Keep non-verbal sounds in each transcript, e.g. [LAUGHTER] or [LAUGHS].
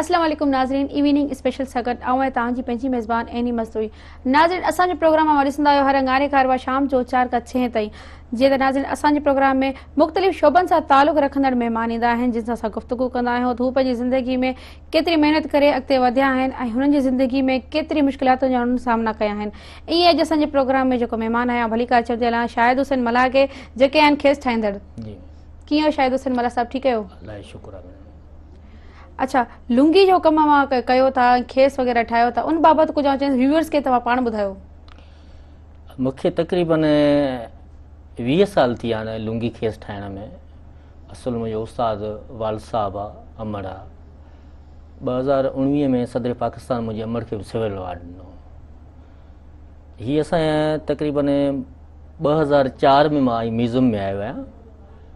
असलामु नाज़रीन evening special सगन ऐं तव्हांजी पंहिंजी मेज़बान असांजे प्रोग्राम मां ॾिसंदा आहियो हर अंगारे कार शाम जो चारि खां छहें ताईं जीअं त नाज़रीन असांजे प्रोग्राम में मुख़्तलिफ़ शोभनि सां तालुक़ु रखंदड़ महिमान ईंदा आहिनि जिन सां असां गुफ़्तगु कंदा आहियूं त हू ज़िंदगी में केतिरी महिनत करे अॻिते वधिया आहिनि ऐं हुननि जी ज़िंदगी में केतिरी मुश्किलातुनि जा हुननि कया आहिनि ईअं अॼु असांजे प्रोग्राम में जेको महिमान आहियां भली कार चवंदी आहियां शाहिद हुसैन मला खे جی کیو खेसि حسین ملا صاحب हुसैन मला اللہ شکر ہے अच्छा लुंगी जो कमु मां कयो था खेस वग़ैरह ठाहियो था उन बाबति कुझु व्यूअर्स खे तव्हां पाण ॿुधायो मूंखे तक़रीबन वीह साल थी विया आहिनि लुंगी खेस ठाहिण में असुलु मुंहिंजो उस्ताद वाल साहब आहे अमर आहे ॿ हज़ार उणिवीह में सदर पाकिस्तान मुंहिंजी अमर खे सिविल अवॉर्ड ॾिनो हीअ असांजे तक़रीबन ॿ हज़ार चारि में मां म्यूज़ियम में आयो आहियां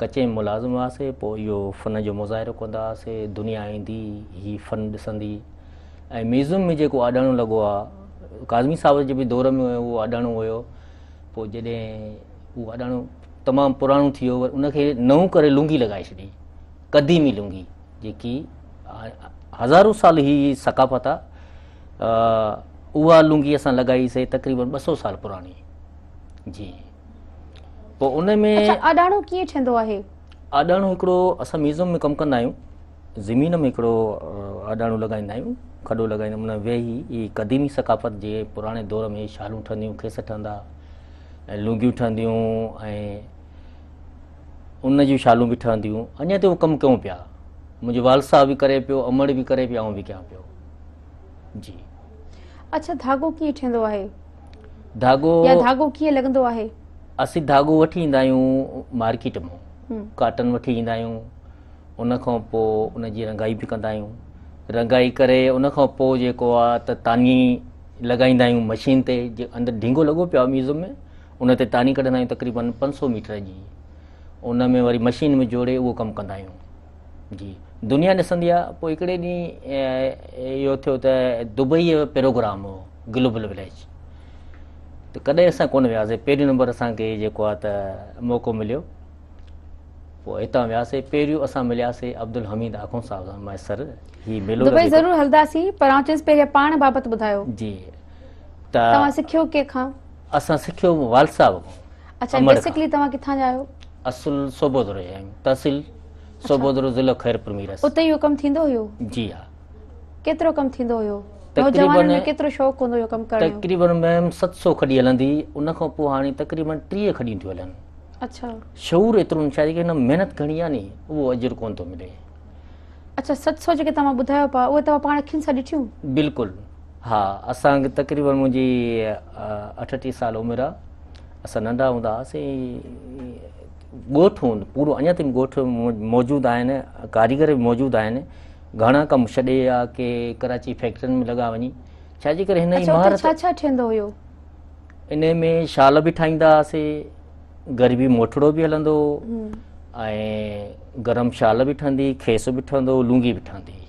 कचे मुलाज़िम हुआसीं पोइ इहो फन जो मुज़ाहिरो कंदा हुआसीं दुनिया ईंदी हीअ फन ॾिसंदी हुई ऐं म्यूज़ियम में जेको अॾाणो लॻो आहे काज़मी साहब जे बि दौर में हुयो उहो अॾाणो हुयो पोइ जॾहिं उहो अॾाणो तमामु पुराणो थी वियो वरी उन खे नओं करे लुंगी लॻाए छॾी क़दीमी लुंगी जेकी हज़ारों साल हीअ सकाफ़त आहे उहा लुंगी असां लॻाईसीं तक़रीबन ॿ सौ साल पुराणी जी उन में आहे आॾाणू हिकिड़ो असां म्यूज़ियम में कमु कंदा आहियूं ज़मीन में हिकिड़ो आॾाणू लॻाईंदा आहियूं खॾो लॻाईंदा आहियूं वेही क़दीमी सकाफ़त जे पुराणे दौर में शालूं ठहंदियूं खेस ठहंदा ऐं लुंगियूं ठहंदियूं ऐं उन जूं शालूं बि ठहंदियूं अञा ताईं उहो कमु कयूं पिया मुंहिंजो साहब बि करे पियो अमर बि करे पियो मां बि कयां पियो जी अच्छा धाॻो कीअं ठहंदो आहे धाॻो धाॻो कीअं आहे असीं धाॻो वठी ईंदा आहियूं मार्केट मां कॉटन वठी ईंदा आहियूं उनखां पोइ जी रंगाई बि कंदा आहियूं रंगाई करे उनखां पोइ जेको आहे त तानी लॻाईंदा आहियूं मशीन ते जे अंदरि ढींगो लॻो पियो आहे म्यूज़ियम में उन ते तानी कढंदा आहियूं तक़रीबन पंज सौ मीटर जी उन में वरी मशीन में जोड़े उहो कमु कंदा आहियूं जी दुनिया ॾिसंदी आहे पोइ हिकिड़े ॾींहुं इहो थियो त दुबई जो प्रोग्राम हुओ ग्लोबल विलेज त कॾहिं असां कोन वियासीं पहिरियों नंबर असांखे जेको आहे त मौक़ो मिलियो पोइ हितां वियासीं पहिरियों असां मिलियासीं अब्दुल हमीद आखूं साहब सां मैसर ही मिलो दुबई ज़रूरु हलंदासीं पर आउं चयुसि पहिरियों जी त तव्हां सिखियो वाल साहब खां तहसील ज़िलो ख़ैरपुर जी सत सौ खॾी हलंदी खां पोइ हाणे टीह खॾी थियूं हलनि हिन महिनत घणी आहे नी उहो अजर कोन थो मिले तव्हां हा असांखे तक़रीबन मुंहिंजी अठटीह साल उमिरि आहे असां नंढा हूंदा हुआसीं मौजूदु आहिनि कारीगर बि मौजूदु आहिनि ઘાણા કમ છડે આ કે કરાચી ફેક્ટરી મે લગા વણી છાજી કરે ની માર્ત આછા ઠેndo હોયો ઇને મે શાલો ભી ઠાઈંદા સે ગરીબી મોઠડો ભી લંદો આય ગરમ શાલો ભી ઠાંધી કેસો ભી ઠંદો લુંગી ભી ઠાંધી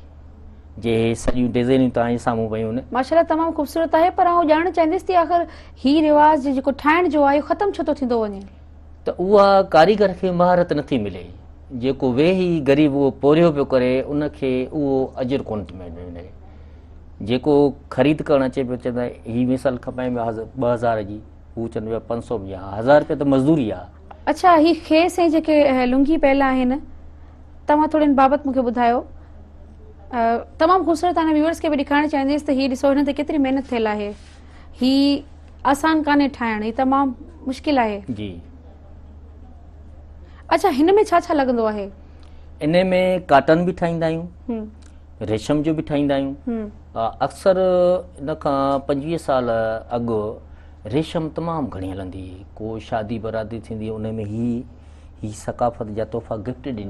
જે સજી ડિઝાઇન તા સામુ ભય માશાલ્લા તમામ ખુબસુરત આ હે પર આ જાણ ચાહંદિસ કે આખર હી રિવાજ જે કો ઠાણ જો આય ખતમ છતો થીndo વણી તો વો કારીગર કે મહારત નથી મિલેઈ जेको वेही ग़रीब उहो पोरियो पियो करे उनखे उहो अजर कोन थो मिलियो जेको ख़रीद करणु अचे पियो चवंदा हीअ मिसाल खपाए ॿ हज़ार जी हू चवंदो आहे हज़ार रुपया त मज़दूरी आहे अच्छा हीअ खेस ऐं जेके लुंगी पियल आहिनि तव्हां थोरे बाबति मूंखे ॿुधायो तमामु ख़ूबसूरत आहे व्यूअर्स खे बि ॾेखारणु चाहींदसि त हीअ ॾिसो हिन ते केतिरी महिनत थियल आहे हीअ आसान कान्हे ठाहिणु हीउ तमामु मुश्किल आहे जी अच्छा हिन में छा छा लॻंदो आहे इन में काटन बि ठाहींदा आहियूं रेशम जो बि ठाहींदा अक्सर इन खां पंजवीह साल अॻु रेशम तमामु घणी हलंदी को शादी बरादी थींदी सकाफ़त जा तोहफ़ा कमु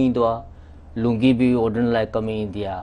ईंदो आहे लुंगी बि ओढण लाइ कमु ईंदी आहे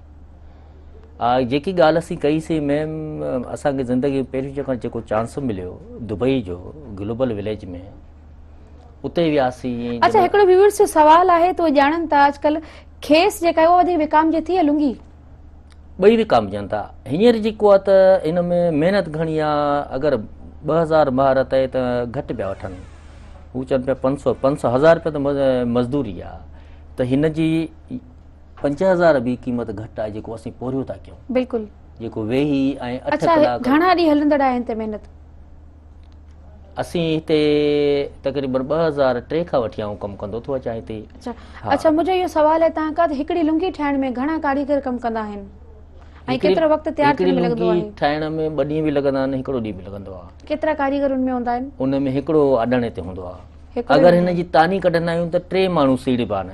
जेकी ॻाल्हि असीं कईसीं मैम असांखे ज़िंदगी में पहिरीं जेका जेको चांस मिलियो दुबई जो ग्लोबल विलेज में उते वियासीं ॿई विकामजनि था हींअर जेको आहे त इन में महिनत घणी आहे अगरि ॿ हज़ार महारत आहे त घटि पिया वठनि हू चवनि पिया त मज़दूरी आहे त पंजहजार भी कीमत घट आए जो असि पोरियो ता क्यों बिल्कुल जो वे ही आए अच्छा घणा दी हलंदड़ आए ते मेहनत असि तकरीबन 2000 ट्रे का वठियाओ कम कंदो तो चाहे ते अच्छा अच्छा मुझे यो सवाल है ता का एकड़ी लुंगी ठाण में घणा कारीगर कम कंदा हन आई केतरा वक्त तैयार करे लगदो है ठाण में बडी भी लगदा न कारीगर उन में हुंदा हन उन में एकड़ो आडणे ते हुंदो है अगर इन जी तानी कटनायो तो ट्रे मानु सीड़ी बाना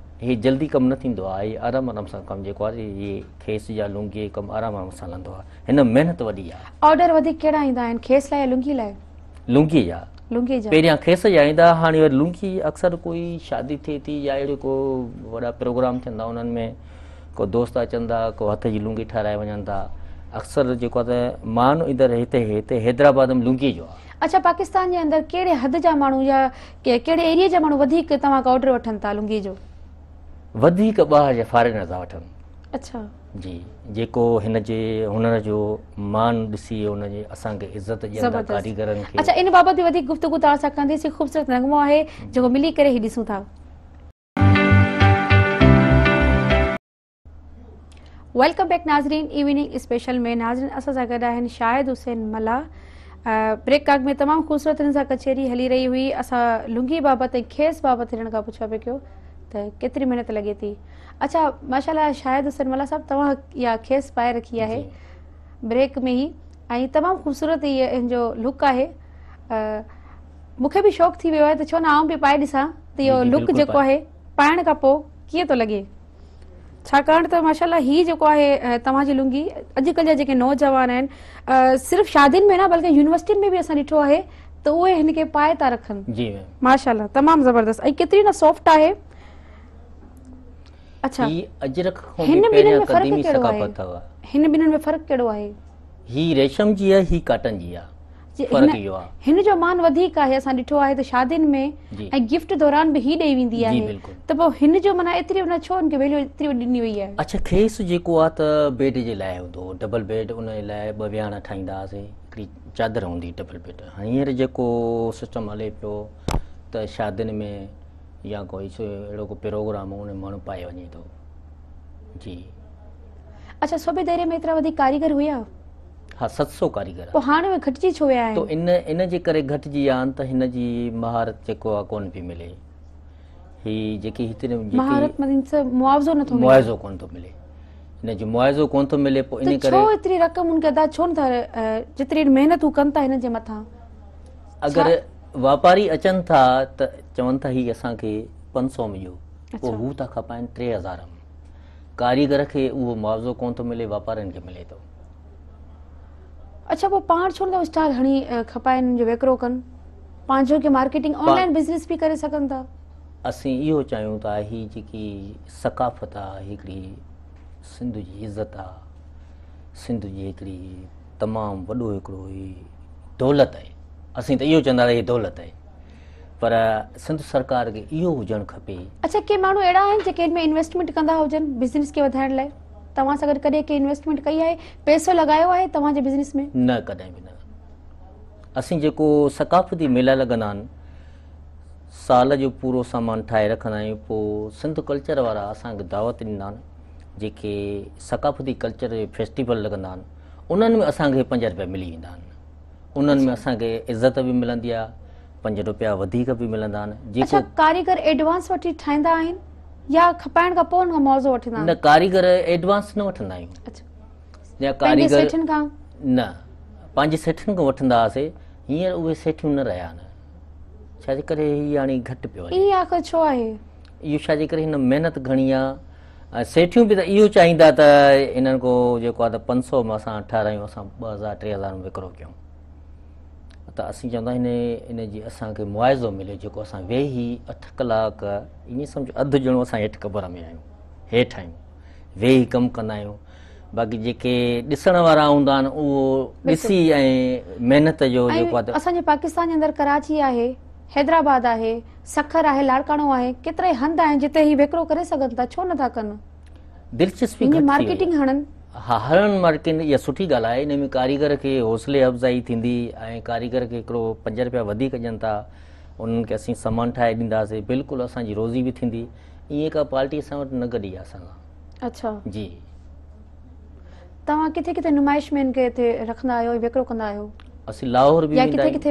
हे जल्दी कमु न थींदो आहे हे आराम आराम सां कमु जेको आहे इहे खेस या लुंगी कमु आराम आराम सां हलंदो आहे हिन महिनत वॾी आहे ऑडर वधीक कहिड़ा ईंदा आहिनि खेस लाइ लुंगी लाइ लुंगी जा लुंगी जा पहिरियां खेस जा ईंदा हाणे वरी लुंगी अक्सर कोई शादी थिए थी या अहिड़ो को वॾा प्रोग्राम थियनि था अच्छा पाकिस्तान जे अंदरि कहिड़े हद जा माण्हू या कहिड़े एरिए लुंगी जो वधीक बाह जे फारे नज़ा वठन अच्छा जी जेको हिन जे हुनर जो मान ॾिसी हुन जे इज़त जे अंदर खे अच्छा इन बाबत वधीक गुफ्तगु ता सा कंदे खूबसूरत नगमो आहे जेको मिली करे ही ॾिसूं था वेलकम बैक नाजरीन इवनिंग स्पेशल में नाजरीन असा सा गदा हन शायद हुसैन मला ब्रेक काग में तमाम खूबसूरत नसा कचेरी हली रही हुई असा लुंगी बाबत खेस बाबत पुछा त केतिरी महिनत लॻे थी अच्छा माशाला शाहिद हुसनमला साहिबु तव्हां इहा खेस पाए रखी आहे ब्रेक में ई ऐं तमामु ख़ूबसूरत इहो हिन जो लुक आहे मूंखे बि शौक़ु थी वियो तो तो आहे तो त छो न आउं बि पाए ॾिसां त इहो लुक जेको आहे पाइण खां पोइ कीअं थो लॻे छाकाणि त माशाला हीउ जेको आहे तव्हांजी लुंगी अॼुकल्ह जा जेके नौजवान आहिनि सिर्फ़ु शादियुनि में न बल्कि यूनिवर्सिटियुनि में बि असां ॾिठो आहे त उहे हिन खे पाए था रखनि माशाला तमामु ज़बरदस्त ऐं केतिरी न सॉफ्ट आहे अच्छा ही अजरक हिन ॿिन्हिनि में फ़र्क़ु कहिड़ो आहे हिन ॿिन्हिनि में फ़र्क़ु कहिड़ो आहे ही रेशम जी आहे ही काटन जी आहे हिन जो मान वधीक आहे चादर हूंदी डबल बेड हींअर जेको सिस्टम हले पियो त शादियुनि में या कोई अहिड़ो को प्रोग्राम उन माण्हू पाए वञे थो जी अच्छा सभी दायरे में एतरा वधी कारीगर हुया हा 700 कारीगर तो हाण में घट जी छो तो इन इन जे करे घट आन त हन जी महारत जको आ कोन भी मिले ही जेकी हितने महारत मदिन से मुआवजो न थो मिले मुआवजो कोन थो मिले इन जो मुआवजो कोन थो मिले पो इन करे छो इतरी रकम उन कदा छो न थारे जितरी मेहनत हु कंता हन जे मथा अगर व्यापारी अचन था चवनि था ही असांखे पंज सौ में ॾियो पोइ हू था खपाइनि टे हज़ार में कारीगर खे उहो मुआवज़ो कोन थो मिले वापारनि खे मिले थो पाण छो न स्टॉल हणी खपाइनि जो मार्केटिंग ऑनलाइन बिज़नेस करे इहो चाहियूं था हीअ जेकी सकाफ़त आहे हिकिड़ी सिंध जी इज़त आहे सिंध जी हिकिड़ी तमामु वॾो हिकिड़ो दौलत आहे असीं त इहो चवंदा दौलत आहे पर सिंध सरकार खे इहो हुजणु खपे अच्छा के माण्हू अहिड़ा आहिनि जेके में इन्वेस्टमेंट कंदा हुजनि बिज़नेस खे वधाइण लाइ तव्हां सां गॾु कॾहिं कंहिं इंवेस्टमेंट कई आहे पैसो लॻायो आहे तव्हांजे बिज़नेस में न कॾहिं बि न असीं जेको सकाफ़ती मेला लॻंदा आहिनि साल जो पूरो सामान ठाहे रखंदा आहियूं पोइ सिंध कल्चर वारा असांखे दावत ॾींदा आहिनि जेके सकाफ़ती कल्चर फेस्टिवल लॻंदा आहिनि उन्हनि में असांखे पंज रुपया मिली वेंदा आहिनि उन्हनि में असांखे इज़त बि मिलंदी आहे रहिया पियो छाजे करे महिनत घणी आहे ऐं सेठियूं बि त इहो चाहींदा त हिननि खां जेको आहे त पंज सौ में असां ॿ हज़ार टे हज़ार में कयूं त असीं चवंदा आहियूं मुआवज़ो मिले हेठि कबर में आहियूं वेही कमु कंदा आहियूं बाक़ी जेके आहे हैदराबाद आहे सखर आहे लाड़काणो आहे केतिरा आहिनि जिते ही विकिरो करे सघनि था छो नथा कनि हा हर मार्केट इहा सुठी ॻाल्हि आहे इन में कारीगर खे हौसले अफ़ज़ाई थींदी ऐं कारीगर खे हिकिड़ो पंज रुपया वधीक ॾियनि था उन्हनि खे असीं समान ठाहे ॾींदासीं बिल्कुलु असांजी रोज़ी बि थींदी ईअं का पार्टी असां वटि न गॾी आहे असां जी तव्हां किथे किथे नुमाइश में कंदा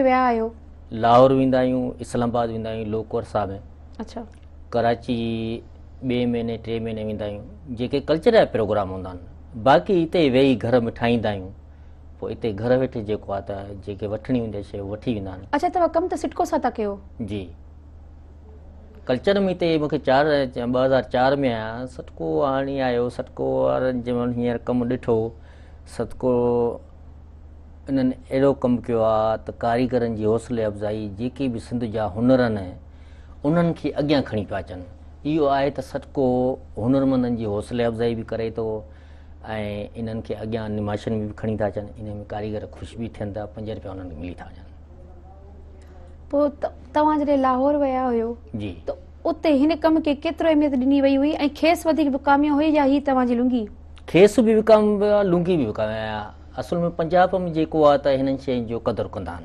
विया आहियो लाहौर वेंदा आहियूं इस्लामाबाद वेंदा आहियूं कराची ॿिए महीने टे महीने वेंदा आहियूं जेके कल्चर जा प्रोग्राम हूंदा आहिनि बाक़ी हिते वेही घर में ठाहींदा आहियूं पोइ हिते घरु वेठे जेको आहे त जेके वठणी हूंदी आहे शइ वठी वेंदा आहिनि अच्छा तव्हां कमु त सिटको सां था कयो जी कल्चर में हिते मूंखे चार ॿ हज़ार चारि में आहियां सटको हाणे आयो सटको वारनि जंहिं हींअर कमु ॾिठो सदको इन्हनि अहिड़ो कमु कयो आहे त कारीगरनि जी हौसले अफ़ज़ाई जेके बि सिंध जा हुनर आहिनि उन्हनि खे अॻियां खणी पिया अचनि इहो आहे हौसले अफ़ज़ाई बि करे थो ऐं इन्हनि खे अॻियां निमाशन में बि खणी था अचनि इन में कारीगर ख़ुशि बि थियनि था पंज रुपया उन्हनि मिली था वञनि पोइ त तव्हां जॾहिं लाहौर विया हुयो जी त उते हिन कम खे केतिरो अहमियत ॾिनी वई हुई ऐं खेसि वधीक हुई या हीअ तव्हांजी लुंगी खेसि बि विकामबो आहे लुंगी बि विकामियो आहे असुल में पंजाब में जेको आहे त हिननि जो क़दुरु कंदा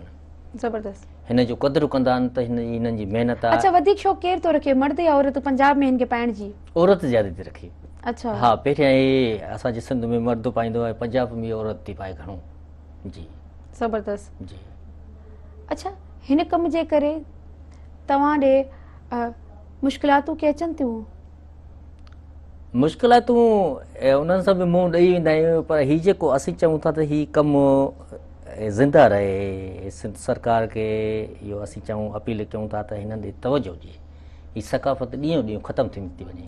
ज़बरदस्त हिन जो क़दुरु कंदा त हिन जी जी महिनत अच्छा वधीक शौक़ु केरु थो रखे मर्द या औरत पंजाब में जी औरत ज़्यादा अच्छा हा पहिरियां ही असांजे सिंध में मर्द पाईंदो आहे पंजाब में औरत थी पाए घणो जी ज़बरदस्त जी अच्छा हिन कम जे करे तव्हां ॾे मुश्किलातूं अचनि मुश्किलातूं उन्हनि सां बि मुंहुं ॾेई वेंदा आहियूं पर हीउ जेको असीं चऊं था तिंदा रहे सिंध सरकार खे इहो चऊं अपील कयूं था त हिननि ॾे तवजो हुजे हीअ सकाफ़त ॾींहों ॾींहों ख़तमु थींदी थी वञे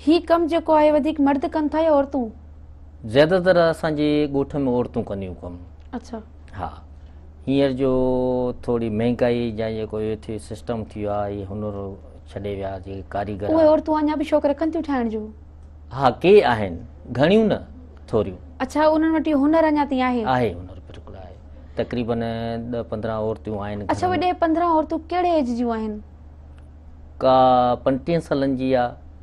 ही कमु जेको आहे वधीक मर्द कनि था या औरतूं ज़्यादातर असांजे ॻोठ में औरतूं कंदियूं कमु अच्छा हा हींअर जो थोरी महांगाई या जेको इहो सिस्टम थी वियो आहे इहे हुनर छॾे विया कारीगर उहे औरतूं अञा बि शौक़ु रखनि थियूं जो हा के आहिनि घणियूं न थोरियूं अच्छा उन्हनि वटि हुनर अञा ताईं आहे आहे हुनर बिल्कुलु आहे तक़रीबन ॾह पंद्रहं औरतूं आहिनि अच्छा वॾे पंद्रहं औरतूं कहिड़े एज जूं आहिनि का पंटीह सालनि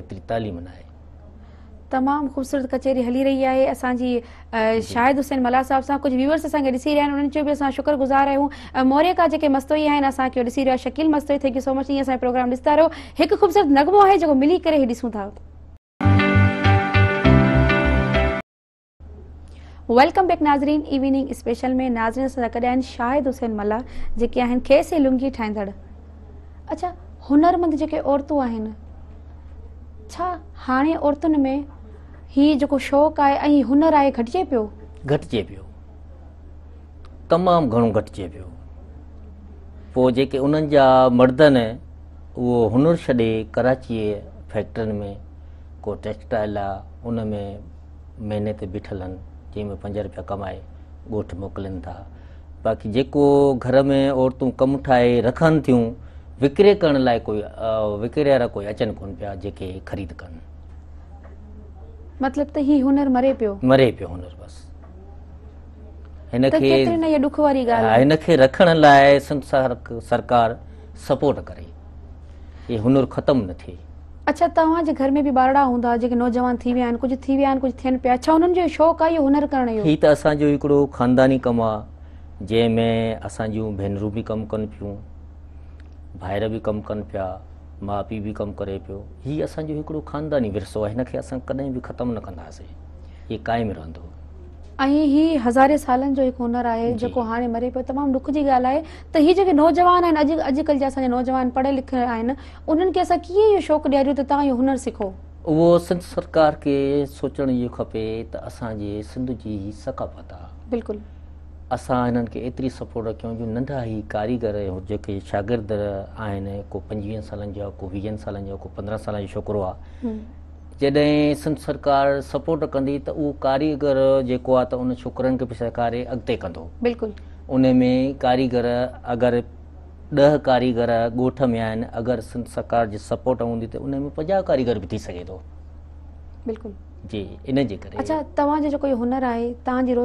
तालीम न आहे तमामु ख़ूबसूरत कचहरी हली रही आहे असांजी शाहिद हुसैन मला साहिब सां कुझु व्यूवर्स असांखे ॾिसी रहिया आहिनि उन्हनि जो बि असां शुक्रगुज़ार आहियूं मौर्य का खां जेके मस्तोई आहिनि असांखे ॾिसी रहियो आहे Shakeel Mastoi thank you so much ईअं असांजो प्रोग्राम ॾिसंदा रहो हिकु ख़ूबसूरत नगमो आहे जेको मिली करे ई ॾिसूं था वेलकम बैक नाज़रीन इवनिंग स्पेशल में नाज़रीन सां गॾु आहिनि शाहिद हुसैन मला जेके आहिनि लुंगी ठाहींदड़ अच्छा हुनरमंद जेके औरतूं आहिनि छा हाणे शौक़ु आहे तमामु घणो पियो पोइ जेके उन्हनि जा मर्द आहिनि उहो हुनरु छॾे कराचीअ फैक्ट्रीनि में को टैक्सटाइल आहे उनमें महिने ते बीठल आहिनि जंहिंमें पंज रुपया कमाए मोकिलनि था बाक़ी जेको घर में औरतूं कमु ठाहे रखनि थियूं विकरे करण लाइ कोई विकरे वारा कोई अचनि कोन पिया जेके ख़रीद कनि ख़तम न थिए तव्हांजे घर में बि शौक़ु आहे जंहिंमें असांजो भेनरूं बि कमु कनि पियूं ॿाहिरि बि कमु कनि पिया माउ पीउ बि कमु करे पियो हीअ असांजो हिकिड़ो ख़ानदानी आहे हिनखे असां कॾहिं बि ख़तमु न कंदासीं ऐं हीउ हज़ारे सालनि जो हिकु हुनरु आहे जेको हाणे मरे पियो तमामु ॾुख जी ॻाल्हि आहे त हीअ जेके नौजवान आहिनि अॼुकल्ह जा असांजा पढ़ियल लिखियल आहिनि उन्हनि खे असां कीअं इहो शौक़ु ॾियारियो त तव्हां इहो सिखो उहो सोचणु इहो खपे त असांजे सिंध जी सकाफ़त आहे बिल्कुलु असां हिननि खे एतिरी सपोर्ट कयूं की नंढा ई कारीगर जेके शागिर्द आहिनि को पंजवीह सालनि जा को वीह को पंद्रहं छोकिरो आहे जॾहिं सरकार सपोर्ट कंदी त उहो कारीगर जेको आहे त उन छोकरनि खे बि सरकार कंदो बिल्कुलु उन में कारीगर अगरि ॾह कारीगर में आहिनि अगरि सरकार जी सपोट हूंदी तारीगर बि थी सघे थो बिल्कुलु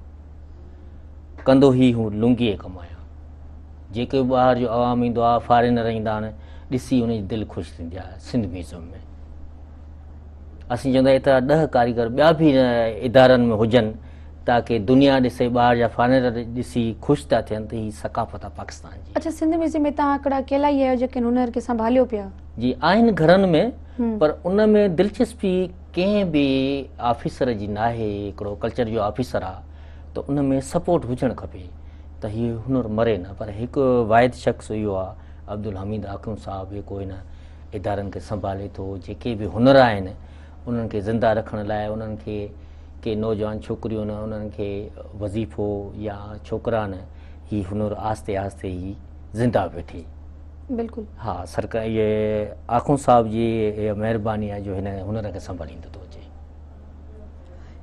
कंदो ई हू लुंगीअ कमायो जेके ॿाहिरि जो आवाम ईंदो आहे फॉरेनर ईंदा आहिनि ॾिसी हुनजी दिलि ख़ुशि थींदी आहे सिंध म्यूज़ियम में असीं चवंदा आहियूं एतिरा ॾह कारीगर ॿिया बि इदारनि में हुजनि ताकी दुनिया ॾिसे ॿाहिरि जा फॉरेनर ॾिसी ख़ुशि था थियनि त हीअ सकाफ़त आहे पाकिस्तान जी अच्छा सिंध म्यूज़ियम में तव्हां हिकिड़ा ई आहियो जेके हुनर खे संभालियो पिया जी आहिनि घरनि में पर उन में दिलचस्पी कंहिं बि ऑफिसर जी नाहे हिकिड़ो कल्चर जो ऑफिसर आहे त में सपोर्ट हुजणु खपे त हीउ हुनरु मरे न पर हिकु वाइद शख़्स इहो आहे अब्दुल हमीद आखूं साहबु जेको हिन इदारनि खे संभाले थो जेके बि हुनर आहिनि उन्हनि खे ज़िंदा रखण लाइ उन्हनि खे के नौजवान छोकिरियूं न उन्हनि खे वज़ीफ़ो या छोकिरा न हीअ हुनरु आहिस्ते आहिस्ते ही ज़िंदा पियो थिए बिल्कुलु हा सरकार इहे आखू साहब जी इहा महिरबानी आहे जो हिन हुनर खे संभालींदो थो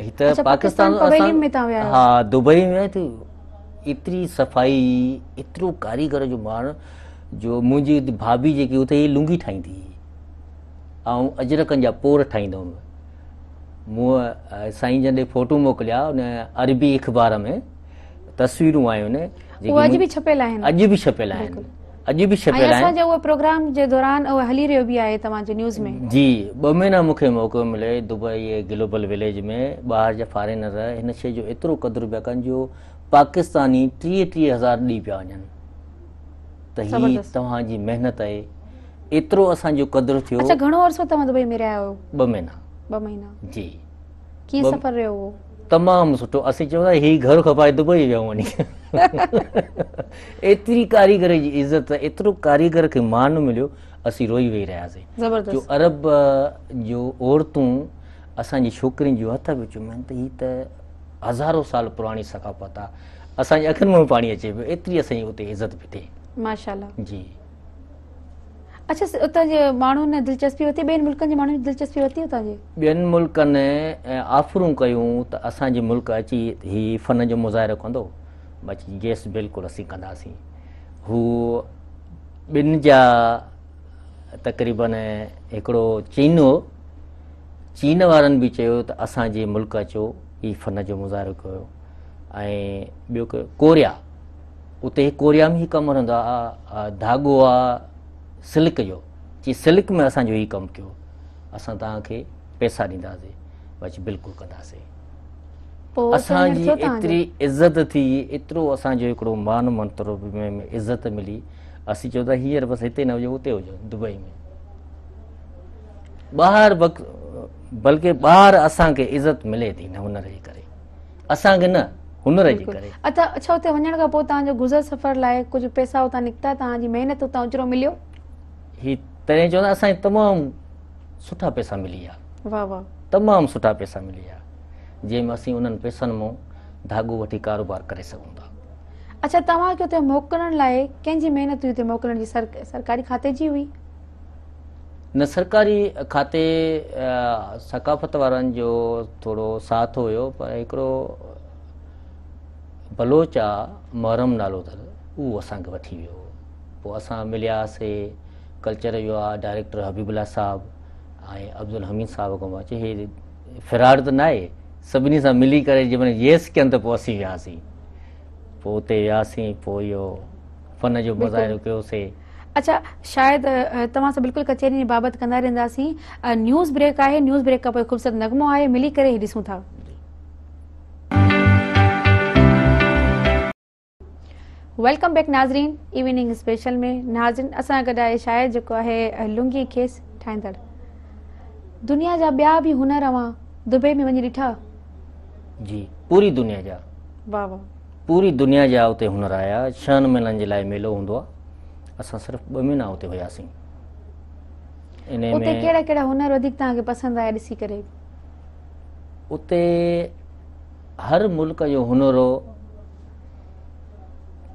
हिते पाकिस्तान में हा दुबई में एतिरी सफ़ाई एतिरो कारीगर जो माण्हू जो मुंहिंजी भाभी जेकी हुई लुंगी ठाहींदी हुई ऐं अजरकनि जा पोर ठाहींदो हुउमि मूं साईं फोटू मोकिलिया अरबी अख़बार में तस्वीरूं आयूं आहिनि अॼु बि छपियल आहिनि अज भी छपे आए हैं जो प्रोग्राम के दौरान वो हली रियो भी आए तमाम न्यूज़ में जी दो महीना मुख्य मौके मिले दुबई ये ग्लोबल विलेज में बाहर जो फॉरेनर है इन शो ए कदर पे कन जो पाकिस्तानी टी टी हजार डी पे वन तो तवाज मेहनत है एतरो अस जो कदर थियो घणो अरसो तमा दुबई में रहयो 2 महीना 2 महीना जी सफर तमामु सुठो असीं चवंदा हीअ घरु खपाए दुबई वियो वञी [LAUGHS] एतिरी कारीगर जी इज़त एतिरो कारीगर खे मान मिलियो असीं रोई वेही रहियासीं जो अरब जो औरतूं असांजी छोकिरियुनि जूं हथ बि चुमनि त हीअ त हज़ारो साल पुराणी सकाफ़त आहे असांजी अखियुनि में बि पाणी अचे पियो एतिरी असांजी उते इज़त बि थिए माशा जी अच्छा उतां जे माण्हुनि जी दिलचस्पी वरिती ॿियनि मुल्कनि ऑफरूं कयूं त असांजे मुल्क अची हीअ फन जो मुज़ाहिरो कंदो बाक़ी गैस बिल्कुलु असीं कंदासीं हू ॿिनि जा तक़रीबनि हिकिड़ो चीन हो चीन वारनि बि चयो त असांजे मुल्क अचो हीअ फन जो मुज़ाहिरो कयो ऐं ॿियो कयो कोरिया उते कोरिया में ई कमु हलंदो आहे धाॻो आहे सिल्क जो सिल्क में असांजो हीउ कमु थियो असां तव्हांखे पैसा ॾींदासीं एतिरो असांजो इज़त मिली असां चवंदा हीअं बसि हिते बल्कि ॿाहिरि असांखे इज़त मिले थी करे पैसा निकिता ओचिरो मिलियो हीअ तंहिं चवंदा असांखे तमामु सुठा पैसा मिली विया तमामु सुठा पैसा जंहिंमें असीं उन्हनि पैसनि मां धाॻो वठी कारोबार करे सघूं था अच्छा तव्हांखे सरकारी खाते सकाफ़त वारनि जो थोरो साथ हुयो पर हिकिड़ो बलोच आहे मोहरम नालो दल उहो असांखे वठी वियो पोइ असां मिलियासीं कल्चर जो आहे डायरेक्टर हबीबुल्ला साहिबु ऐं अब्दुल हमीद साहब खां अचे हे फिरार त न आहे सभिनी सां मिली करे जे येस कनि त पोइ असीं वियासीं पोइ उते वियासीं पोइ इहो फन जो मुज़ाहिरो कयोसीं अच्छा शायदि तव्हां सां बिल्कुलु कचेरी बाबति कंदा रहंदासीं न्यूज़ ब्रेक आहे न्यूज़ ब्रेक खां पोइ ख़ूबसूरत नगमो आहे मिली करे ॾिसूं था वेलकम बैक नाजरीन इवनिंग स्पेशल में नाजरीन असा गड है शायर जो है लुंगी खेस ठाइंदड़ दुनिया जा ब्या भी हुनर आ दुबई में वनी डिठा जी पूरी दुनिया जा वाह वाह पूरी दुनिया जा उते हुनर आया शान मेलन जे लाय मेलो हुंदो असा सिर्फ ब महीना उते होयासी इने में उते केड़ा हुनर अधिक ता के आया दिसि करे उते हर मुल्क जो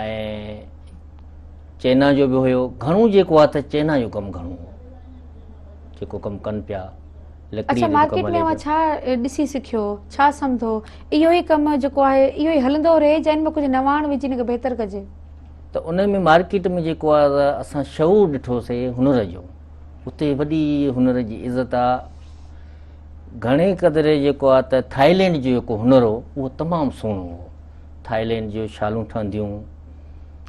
ऐं चैना जो बि हुयो घणो जेको आहे त चैना जो कमु घणो जेको कमु कनि पिया इहो ई कमु जेको आहे इहो ई हलंदो रहे ज बहितर कजे त उन में मार्केट में जेको आहे असां शहर ॾिठोसीं हुनर जो उते वॾी हुनर जी इज़त आहे घणे क़दुरु जेको आहे त थाईलैंड जो जेको हुनरु हुओ उहो तमामु सुहिणो हो थाईलैंड जो शालूं ठहंदियूं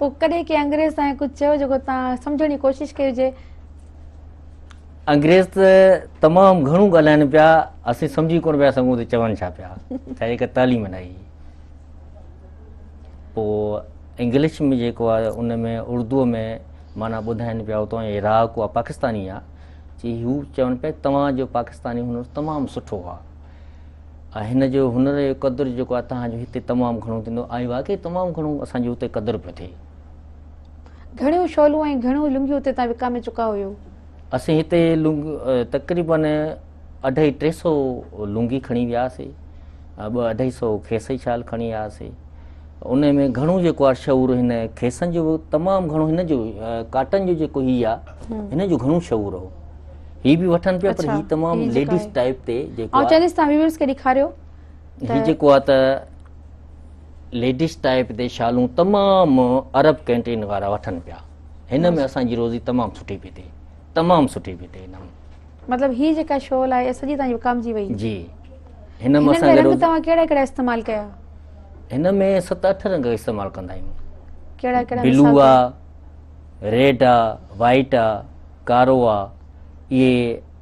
पोइ कॾहिं कंहिं अंग्रेज़ तव्हां कुझु चयो जेको तव्हां सम्झण जी कोशिशि कई हुजे अंग्रेज़ त तमामु घणो ॻाल्हाइनि पिया असीं सम्झी कोन पिया सघूं त चवनि छा पिया हिकु तालीम न आई पोइ इंग्लिश में जेको आहे उन में उर्दूअ में माना ॿुधाइनि पिया उतां राहक आहे पाकिस्तानी आहे चई हू चवनि पिया तव्हांजो पाकिस्तानी हुनरु तमामु सुठो आहे हिन जो हुनर जो कदुरु जेको आहे तव्हांजो हिते तमामु घणो थींदो ऐं वाकई तमामु घणो असांजो हुते क़दुरु पियो थिए असीं हिते तकरीबन अढाई टे सौ लुंगी खणी वियासीं ॿ अढ़ाई सौ जी शाल खणी वियासीं उन में घणो जेको आहे शहूर हिन खेसनि जो तमामु घणो हिन जो काटन जो जेको हीउ आहे हिन जो घणो शहूर हो हीउ बि वठनि पिया लेडीस टाइप ते शालू तमामु अरब कैंटीन वारा वठनि पिया हिन में असांजी रोज़ी तमामु सुठी पई थिए तमामु सुठी पई थिए रंग इस्तेमालु ब्लू आहे रेड आहे वाइट आहे कारो आहे इहे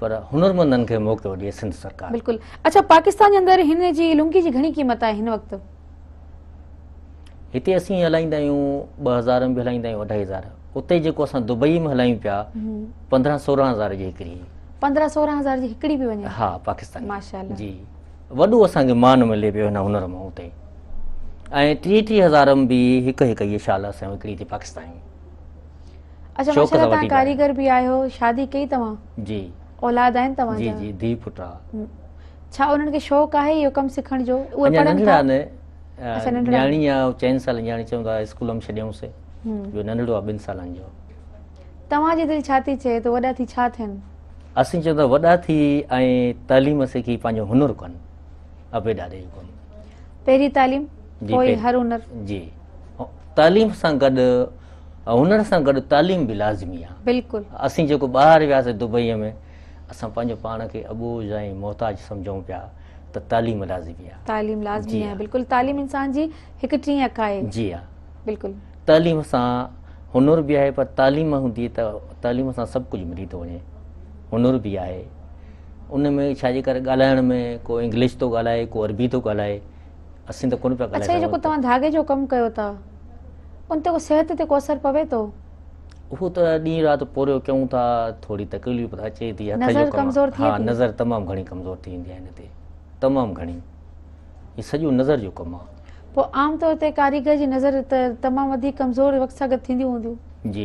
पर हुनरमंदनि खे मोक थो ॾिए सिंध सरकार बिल्कुलु अच्छा पाकिस्तान जे अंदरि हिन जी लुंगी जी घणी क़ीमत आहे हिन वक़्तु हिते असीं हलाईंदा आहियूं ॿ हज़ार में बि हलाईंदा आहियूं अढाई हज़ार उते जेको असां दुबई में हलायूं पिया पंद्रहं सोरहं हज़ार जी हिकिड़ी पंद्रहं सोरहं हज़ार जी हिकिड़ी बि वञे हा पाकिस्तान जी वॾो असांखे मान मिले पियो हिन हुनर मां हुते ऐं टी टी हज़ार में बि हिकु हिकु इहा शाल असां विकिणी थी पाकिस्तान अच्छा कारीगर बि आहियो शादी कई तव्हां जी औलाद आहिनि तव्हांजा जी जी धीउ पुटु आहे छा उन्हनि खे शौक़ु आहे इहो कमु सिखण जो उहे नियाणी आहे चइनि सालनि नियाणी चऊं था स्कूल में छॾियऊंसि जो नंढड़ो आहे ॿिनि सालनि जो तव्हांजी दिलि छा थी चए त वॾा थी छा थियनि असीं चऊं वॾा थी ऐं तालीम सिखी पंहिंजो हुनुरु कनि अबे ॾाॾे जो कनि पहिरीं तालीम पोइ हर हुनर जी तालीम सां गॾु हुनर सां गॾु तालीम बि लाज़मी आहे बिल्कुलु असीं जेको ॿाहिरि वियासीं दुबईअ में असां पंहिंजो पाण खे अबूज ऐं मुहताज समुझूं पिया ताज़मी आहे हुनर बि आहे पर तालीम हूंदी आहे त तालीम सां सभु कुझु मिली थो वञे हुनर बि आहे उनमें छाजे करे ॻाल्हाइण में को इंग्लिश थो ॻाल्हाए को अरबी थो ॻाल्हाए असां त कोन पिया ॻाल्हायूं धागे जो कमु कयो था उन ते सिहत ते को असरु पवे थो उहो त ॾींहुं राति पूरो कयूं था अचे थी सॼो नज़र जो कमु आहे नज़र जी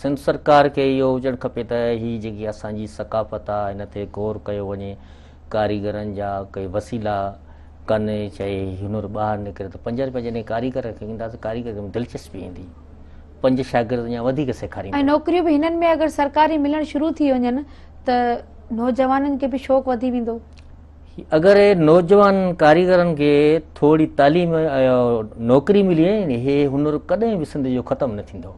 सिंध सरकार खे इहो हुजणु खपे त हीअ जेकी असांजी सकाफ़त आहे हिन ते गौर कयो वञे कारीगरनि जा के वसीला कनि चाहे हुनरु ॿाहिरि निकिरे त पंज रुपया जॾहिं कारीगर खे ईंदा त कारीगर में दिलचस्पी ईंदी पंज शागिर्द अञा वधीक सेखारींदा ऐं नौकिरियूं बि हिननि में अगरि सरकारी मिलणु शुरू थी वञनि त नौजवाननि खे बि शौक़ु वधी वेंदो अगरि नौजवान कारीगरनि खे थोरी तालीम ऐं नौकिरी मिली वञे हे हुनरु कॾहिं बि सिंध जो ख़तमु न थींदो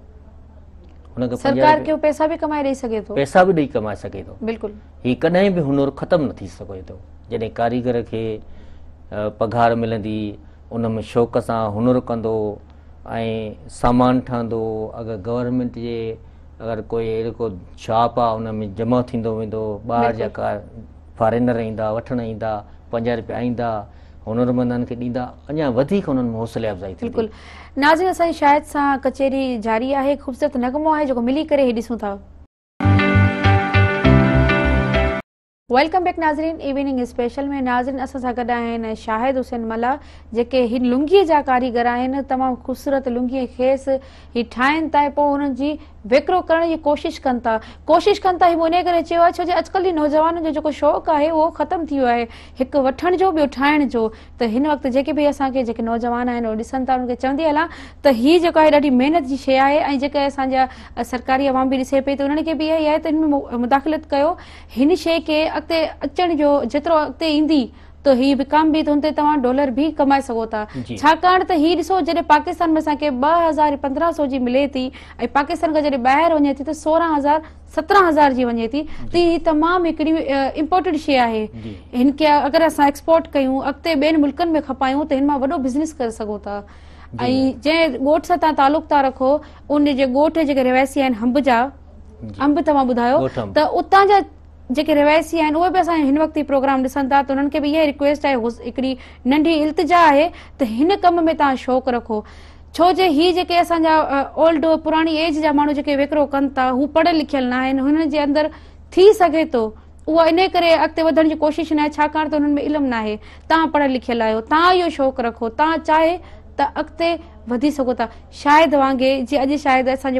हुनखे सरकार खे पैसा बि कमाए ॾेई सघे थो पैसा बि ॾेई कमाए सघे थो बिल्कुलु हीउ कॾहिं बि हुनर ख़तमु न थी सघे थो जॾहिं कारीगर खे पघार मिलंदी उनमें शौक़ु सां हुनरु कंदो ऐं सामान ठहंदो अगरि गवरमेंट जे अगरि कोई अहिड़ो शॉप आहे उन में जमा थींदो वेंदो ॿाहिरि जा फॉरेनर ईंदा वठण ईंदा पंजा रुपया शद हुसैन मला जेके लुंगी जा कारीगर आहिनि तमामु ख़ूबसूरत लुंगी खेसि ठाहिनि त पोइ हुननि जी विकिरो करण जी कोशिशि कनि था कोशिशि कनि था इन करे चयो आहे छो जो अॼुकल्ह जे नौजवाननि जो जेको शौक़ु आहे उहो ख़तमु थी वियो आहे हिकु वठण जो ॿियो ठाहिण जो त हिन वक़्तु जेके बि असांखे जेके नौजवान आहिनि उहे ॾिसनि था उनखे चवंदी हलां त हीअ जेका आहे ॾाढी महिनत जी शइ आहे ऐं जेके असांजा सरकारी आवाम बि ॾिसे पई त उन्हनि खे बि इहा ई आहे त मुदाख़िलत कयो हिन शइ खे अॻिते अचण जो जेतिरो अॻिते ईंदी त हीउ बि बि हुन ते तव्हां डॉलर बि कमाए सघो था छाकाणि त हीअ ॾिसो जॾहिं पाकिस्तान में असांखे ॿ हज़ार पंद्रहं सौ जी मिले थी ऐं पाकिस्तान खां जॾहिं ॿाहिरि वञे थी त सोरहं हज़ार सत्रहं हज़ार जी वञे थी त हीअ तमामु हिकिड़ी इम्पोर्टेंट शइ आहे हिनखे अगरि असां एक्सपोर्ट कयूं अॻिते ॿियनि मुल्कनि में खपायूं त हिन मां वॾो बिज़नेस करे सघो था ऐं जंहिं ॻोठ सां तव्हां तालुक़ रखो उन जे ॻोठ जेके रहवासी आहिनि जा जेके रिवायी आहिनि उहे बि असां हिन वक़्तु ई प्रोग्राम ॾिसनि था त हुननि खे बि इहा रिक्वेस्ट आहे हिकिड़ी नंढी इल्तिजा आहे त हिन कम में तव्हां शौक़ु रखो छो जे इहे जेके असांजा ओल्ड पुराणी एज जा माण्हू जेके विकिणो कनि था हू पढ़ियल लिखियल न आहिनि हुननि जे अंदरि थी सघे थो उहो इन करे अॻिते वधण जी कोशिशि न आहे छाकाणि त हुननि में इल्मु नाहे तव्हां पढ़ियल लिखियल आहियो तव्हां इहो शौक़ु रखो तव्हां चाहे त अॻिते वधी सघो था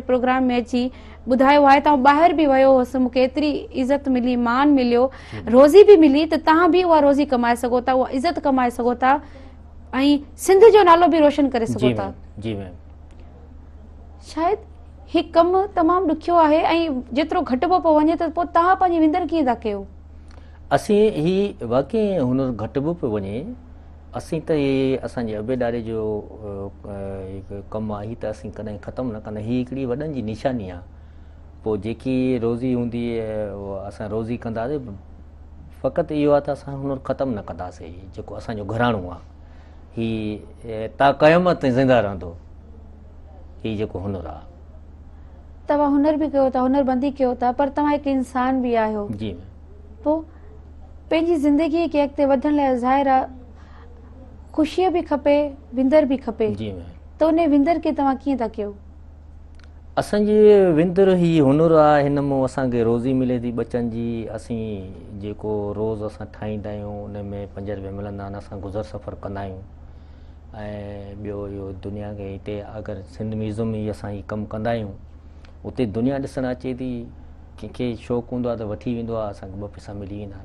प्रोग्राम में अची ॿुधायो आहे त ॿाहिरि बि वियो हुअसि मूंखे एतिरी इज़त मिली मान मिलियो रोज़ी बि मिली त तव्हां बि उहा रोज़ी कमाए सघो था उहा इज़त कमाए सघो था ऐं सिंध जो नालो बि रोशन करे सघो था कमु तमामु ॾुखियो आहे ऐं जेतिरो पंहिंजी विंदर कीअं था कयो असीं त हीअ असांजे अबे ॾाढे जो कमु आहे हीअ त असीं कॾहिं ख़तमु न कंदा हीअ हिकिड़ी वॾनि जी निशानी आहे पोइ जेकी रोज़ी हूंदी उहा असां रोज़ी कंदासीं फ़क़ति इहो आहे त असां हुन ख़तमु न कंदासीं जेको असांजो घराणो आहे हीअ तव्हां क़यामत ज़िंदा रहंदो हीउ जेको हुनरु आहे तव्हां हुनर बि कयो था हुनर बंदी कयो था पर तव्हां हिकु इंसान बि आहियो पोइ पंहिंजी ज़िंदगीअ खे अॻिते वधण लाइ ज़ाहिर आहे ख़ुशीअ बि खपे विंदर बि खपे जीअं त उन विंदर खे तव्हां कीअं था कयो असांजी विंदुर ई हुनरु आहे हिनमां असांखे रोज़ी मिले थी बचनि जी असीं जेको रोज़ु असां ठाहींदा आहियूं में पंज रुपया मिलंदा आहिनि असां गुज़र सफ़र कंदा आहियूं ऐं ॿियो इहो दुनिया खे हिते अगरि सिंध म्यूज़ियम ई असां हीअ कमु कंदा आहियूं उते दुनिया ॾिसण अचे थी कंहिंखे शौंक़ु हूंदो आहे त वठी वेंदो आहे असांखे पैसा मिली वेंदा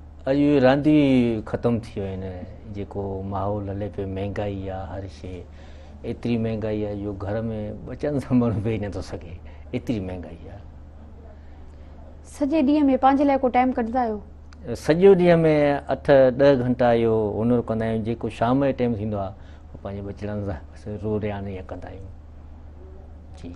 अॼु रांधियूं ख़तमु थी वियूं आहिनि जेको माहौल हले पियो महांगाई आहे हर शइ एतिरी महांगाई आहे जो घर में बचनि सां माण्हू वेही नथो सघे एतिरी महांगाई आहे सॼे ॾींहं में पंहिंजे लाइ को टाइम कढंदा आहियो सॼो ॾींहं में अठ ॾह घंटा इहो हुनर कंदा आहियूं जेको शाम जो टाइम थींदो आहे पंहिंजे बचड़नि सां आने कंदा आहियूं जी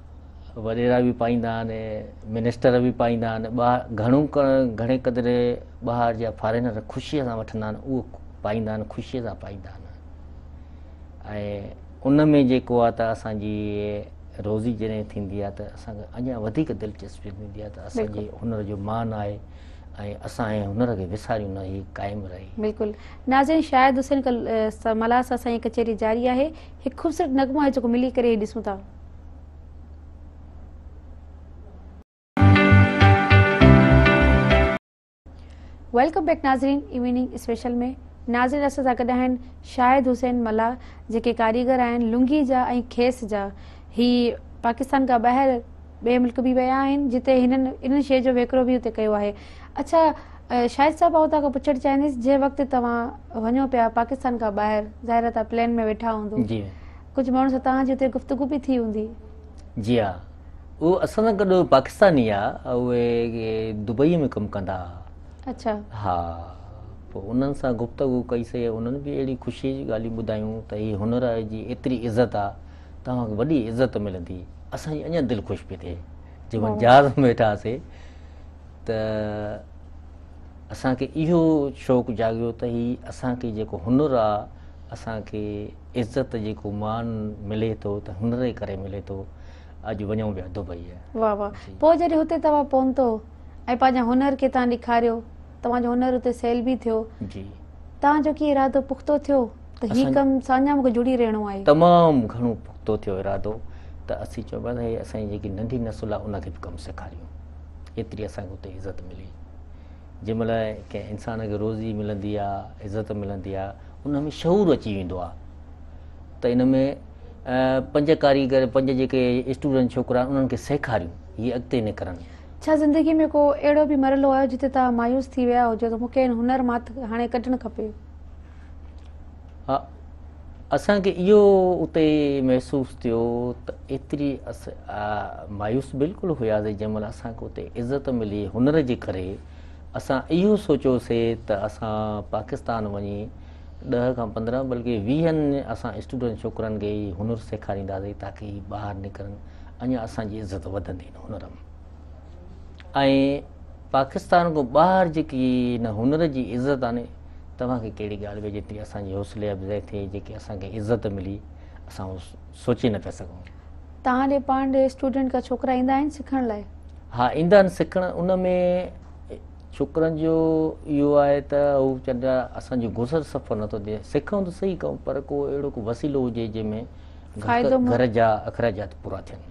वॾेरा बि पाईंदा आहिनि मिनिस्टर बि पाईंदा आहिनि ॿाहिरि घणो घणे क़दुरु ॿाहिरि जा फॉरेनर ख़ुशीअ सां वठंदा आहिनि उहो पाईंदा आहिनि ख़ुशीअ सां पाईंदा आहिनि ऐं उन में जेको आहे त असांजी रोज़ी जॾहिं थींदी आहे त असांखे अञा वधीक दिलचस्पी थींदी आहे त असांजे हुनर जो मान आहे ऐं असांजे हुनर खे विसारियूं न हीअ क़ाइमु रहे बिल्कुलु शायदि कचहरी जारी आहे हिकु ख़ूबसूरत नगमो आहे जेको मिली करे ॾिसूं था वेलकम बैक नाज़रीन इवनिंग स्पेशल में नाज़रीन असां सां गॾु आहिनि शाहिद हुसैन मला जेके कारीगर आहिनि लुंगी जा ऐं खेसि जा ही पाकिस्तान खां ॿाहिरि ॿिए मुल्क़ बि विया आहिनि जिते हिननि इन्हनि शइ जो विकिरो बि हुते कयो आहे अच्छा शाहिद साहब आउं तव्हां खां पुछणु चाहींदसि जंहिं वक़्तु तव्हां वञो पिया पाकिस्तान खां ॿाहिरि ज़ाहिर तव्हां प्लेन में वेठा हूंदो कुझु माण्हू सां तव्हांजी हुते गुफ़्तगु बि थी हूंदी जी हा उहो असां सां गॾु पाकिस्तानी आहे उहे दुबई में कमु कंदा हुआ अच्छा हा पोइ उन्हनि सां गुप्तगु कईसीं हुननि बि अहिड़ी ख़ुशीअ जी ॻाल्हियूं ॿुधायूं त हुनर जी एतिरी इज़त आहे तव्हांखे वॾी इज़त मिलंदी असांजी अञा दिलि ख़ुशि पई थिए में वेठासीं त असांखे इहो शौक़ु जाॻियो त ही असांखे जेको हुनरु आहे असांखे इज़त जेको मान मिले थो त हुनर जे करे मिले थो अॼु वञूं पिया तव्हां ॾेखारियो तव्हांजो हुते सेल बि थियो तव्हांजो की इरादो पुख्तो थियो त हीउ कमु साञा मूंखे जुड़ी रहणो आहे तमामु घणो पुख़्तो थियो इरादो त असीं चयो पिया त असांजी जेकी नंढी नसुल आहे उनखे बि कमु सेखारियूं एतिरी असांखे हुते इज़त मिली जंहिं महिल कंहिं इंसान खे रोज़ी मिलंदी आहे इज़त मिलंदी आहे उन में शहूर अची वेंदो आहे त इन में पंज कारीगर पंज जेके स्टूडेंट छोकिरा उन्हनि खे सेखारियूं हीअ अॻिते निकिरनि छा ज़िंदगी में को अहिड़ो बि मरिलो आहे जिते तव्हां मायूस थी विया हुजो त मूंखे हुनर मथ हाणे कढणु खपे हा असांखे इहो उते महसूसु थियो त एतिरी मायूस बिल्कुलु हुयासीं जंहिं महिल असांखे उते इज़त मिली हुनर जे करे असां इहो सोचियोसीं त असां पाकिस्तान वञी ॾह खां पंद्रहं बल्कि वीहनि असां स्टूडेंट छोकिरनि खे ई हुनरु सेखारींदासीं ताकी ॿाहिरि निकिरनि अञा असांजी इज़त वधंदी हुनर में पाकिस्तान को ॿाहिरि जी हिन हुनर की इज्जत आने ने कड़ी गाल जी अस हौसले अफजाई थिए जी अस इज्जत मिली अस सोचे न पे सकूँ तव्हांजे पाण स्टूडेंट का छोकरा इंदा सीख सिखण लाइ हा ईंदा आहिनि सिखण उनमें छोकिरनि जो यो है त चंदा असो गुज़र सफ़र न तो थिए सिखूं तो सही कयूं पर को अड़ो को वसीलो हो जंहिंमें घर जहा अख़राजात पूरा थन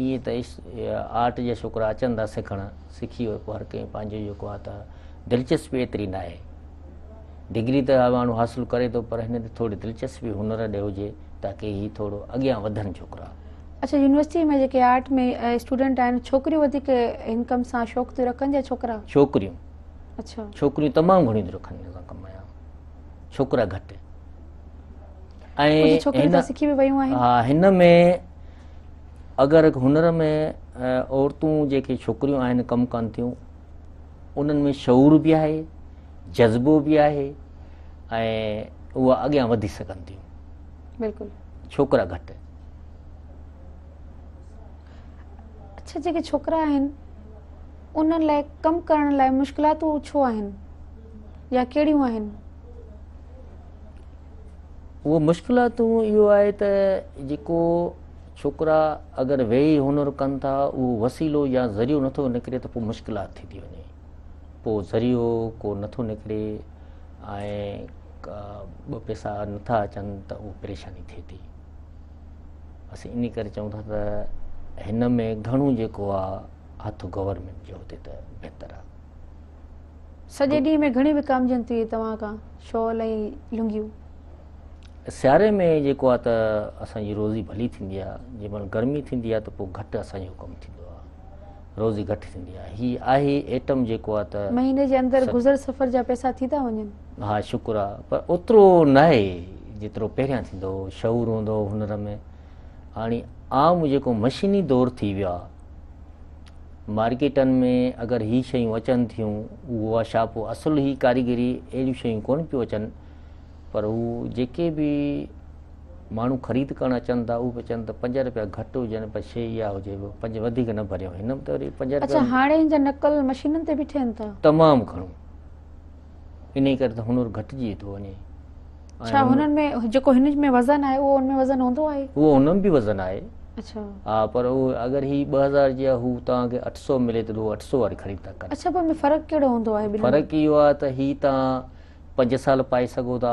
ईअं त आर्ट जा शुक्र अचनि था सिखण सिखी वियो हर कंहिं पंहिंजो जेको आहे त दिलचस्पी एतिरी न आहे डिग्री त माण्हू हासिलु करे थो पर हिन ते थोरी दिलचस्पी हुनर ॾे हुजे ताकी ही थोरो अॻियां वधनि छोकिरा अच्छा यूनिवर्सिटी में जेके छोकिरियूं तमामु छोकिरा घटि अगरि हुनर में औरतूं जेके छोकिरियूं आहिनि कमु कनि थियूं उन्हनि में शौर बि आहे जज़्बो बि आहे ऐं उहे अॻियां वधी सघनि थियूं बिल्कुलु छोकिरा घटि अच्छा जेके छोकिरा आहिनि उन्हनि लाइ कमु करण लाइ मुश्किलातूं छो आहिनि या कहिड़ियूं आहिनि उहो मुश्किलातूं इहो आहे त जेको छोकिरा अगरि वेही हुनरु कनि था उहो वसीलो या ज़रियो नथो निकिरे त पोइ मुश्किलात थी थी वञे पोइ ज़रियो को नथो निकिरे ऐं ॿ पैसा नथा अचनि त उहो परेशानी थिए थी असीं इन करे चऊं था त हिन में घणो जेको आहे हथु गवर्नमेंट जो सॼे ॾींहं में घणी थी तव्हां खां शॉल ऐं लुंगियूं सियारे में जेको आहे त असांजी रोज़ी भली थींदी आहे महिल गर्मी थींदी आहे त पोइ घटि असांजो कमु थींदो आहे रोज़ी घटि थींदी आहे हीअ आहे एटम जेको आहे त महीने जे अंदरि गुज़र सफ़र जा पैसा हा शुक्र आहे पर ओतिरो नाहे जेतिरो पहिरियां थींदो हो शहूर हूंदो हुनर में हाणे आम जेको मशीनी दौर थी वियो आहे मार्केटनि में अगरि इहे शयूं अचनि थियूं उहो छा पोइ ई कारीगरी अहिड़ियूं शयूं कोन पियूं पर हू जेके बि माण्हू ख़रीद करणु अचनि था उहे बि चवनि त पंज रुपया घटि हुजनि छह इहा हुजे पंज वधीक न भरियो हिनमें घटिजी थो वञे हा पर उहो अगरि ॿ हज़ार जीअं इहो आहे त ही तव्हां पंज साल पाए सघो था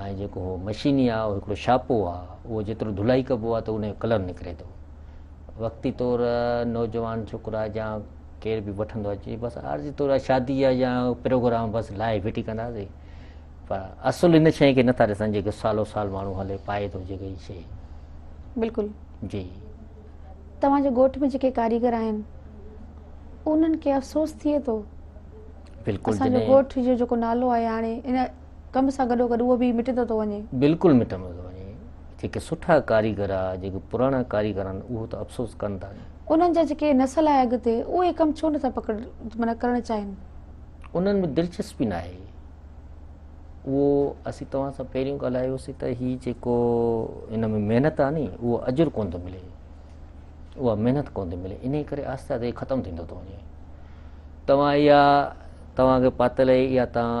ऐं जेको मशीनी आहे हिकिड़ो छापो आहे उहो जेतिरो धुलाई कबो आहे त उनजो कलर निकिरे थो छोकिरा शादी आहे या प्रोग्राम लाइ फिटी कंदासीं पर असुलु शइ खे नथा ॾिसनि जेको सालो साल माण्हू हले पाए थो जेके बिल्कुलु जी तव्हांजे कारीगर आहिनि कम सां गॾो गॾु उहो बि मिटंदो थो वञे बिल्कुलु मिटंदो थो वञे जेके सुठा कारीगर आहे जेके पुराणा कारीगर आहिनि उहो त अफ़सोस कनि था उन्हनि जा जेके नसल छो नथा चाहिनि उन्हनि में दिलचस्पी न आहे उहो असीं तव्हां सां पहिरियों ॻाल्हायोसीं त ही जेको हिन में महिनत आहे नी उहो अजर कोन थो मिले उहा महिनत कोन थी मिले इन करे आहिस्ते आस्ते ख़तमु थींदो थो वञे तव्हां इहा तव्हांखे पातल इहा तव्हां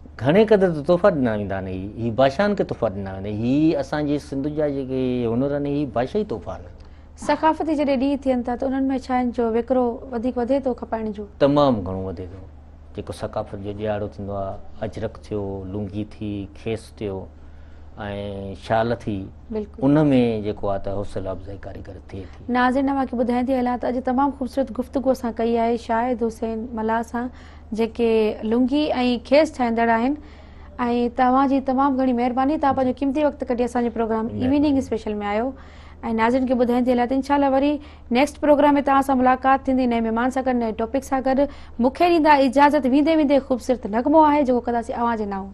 घणे क़दुरु त तोहफ़ा ॾिना वेंदा आहिनि हीअ हीअ भाषाउनि खे तोहफ़ा ॾिना वेंदा आहिनि हीअ असांजे सिंधु जा जेके हुनर आहिनि हीअ भाषा ई तोहफ़ा आहिनि सकाफ़ती जॾहिं ॾींहं थियनि था त उन्हनि में छा आहिनि जो विकिरो वधीक वधे थो खपाइण जो तमामु घणो वधे थो जेको सकाफ़त जो ॾियारो थींदो आहे अजरक थियो लुंगी थी खेस थियो ऐं शाल थी उन में जेको आहे त हौसला अफ़ज़ाई कारीगर थिए थी नाज़ीन मूंखे ॿुधाईंदी हलां त अॼु तमामु ख़ूबसूरत गुफ़्तगु असां कई आहे शाहिद हुसैन मला सां जेके लुंगी ऐं खेसि ठाहींदड़ आहिनि ऐं तव्हांजी तमामु घणी महिरबानी तव्हां पंहिंजो क़ीमती वक़्तु कढी असांजे प्रोग्राम इवनिंग स्पेशल में आहियो ऐं नाज़नि खे ॿुधाईंदे त इनशा वरी नेक्स्ट प्रोग्राम में तव्हां सां मुलाक़ात थींदी नए महिमान सां गॾु नए टॉपिक सां गॾु मूंखे ॾींदा इजाज़त वेंदे वेंदे ख़ूबसूरत लॻमो आहे जेको कंदासीं अव्हांजे नओं